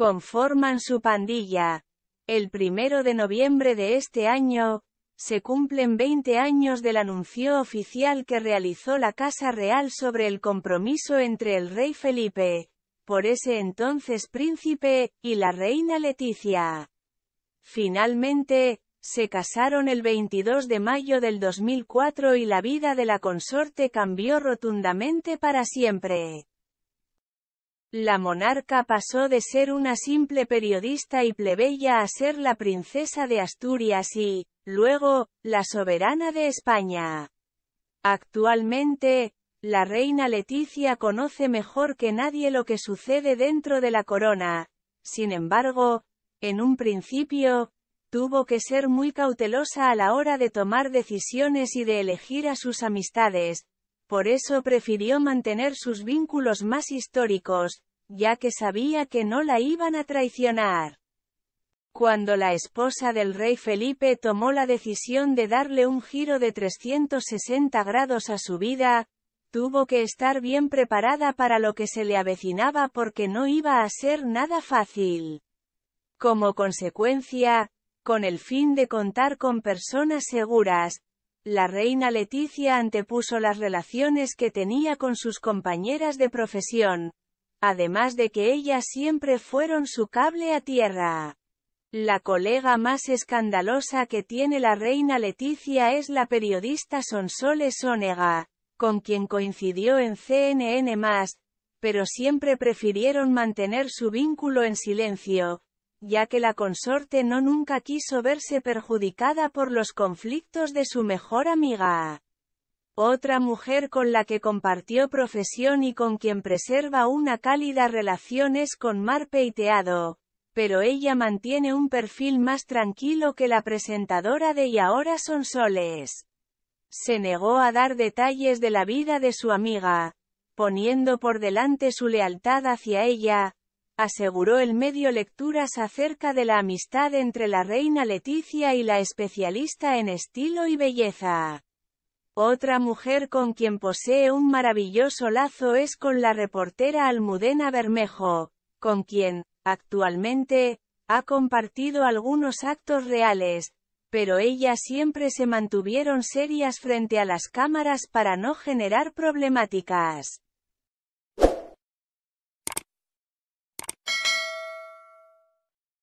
conforman su pandilla. El primero de noviembre de este año, se cumplen 20 años del anuncio oficial que realizó la Casa Real sobre el compromiso entre el rey Felipe, por ese entonces príncipe, y la reina Leticia. Finalmente, se casaron el 22 de mayo del 2004 y la vida de la consorte cambió rotundamente para siempre. La monarca pasó de ser una simple periodista y plebeya a ser la princesa de Asturias y, luego, la soberana de España. Actualmente, la reina Leticia conoce mejor que nadie lo que sucede dentro de la corona. Sin embargo, en un principio, tuvo que ser muy cautelosa a la hora de tomar decisiones y de elegir a sus amistades, por eso prefirió mantener sus vínculos más históricos, ya que sabía que no la iban a traicionar. Cuando la esposa del rey Felipe tomó la decisión de darle un giro de 360 grados a su vida, tuvo que estar bien preparada para lo que se le avecinaba porque no iba a ser nada fácil. Como consecuencia, con el fin de contar con personas seguras, la reina Leticia antepuso las relaciones que tenía con sus compañeras de profesión, además de que ellas siempre fueron su cable a tierra. La colega más escandalosa que tiene la reina Leticia es la periodista Sonsoles Onega, con quien coincidió en CNN+, pero siempre prefirieron mantener su vínculo en silencio, ya que la consorte no nunca quiso verse perjudicada por los conflictos de su mejor amiga. Otra mujer con la que compartió profesión y con quien preserva una cálida relación es con Mar Peiteado, pero ella mantiene un perfil más tranquilo que la presentadora de Y ahora son soles. Se negó a dar detalles de la vida de su amiga, poniendo por delante su lealtad hacia ella, aseguró el medio lecturas acerca de la amistad entre la reina Leticia y la especialista en estilo y belleza. Otra mujer con quien posee un maravilloso lazo es con la reportera Almudena Bermejo, con quien, actualmente, ha compartido algunos actos reales, pero ellas siempre se mantuvieron serias frente a las cámaras para no generar problemáticas.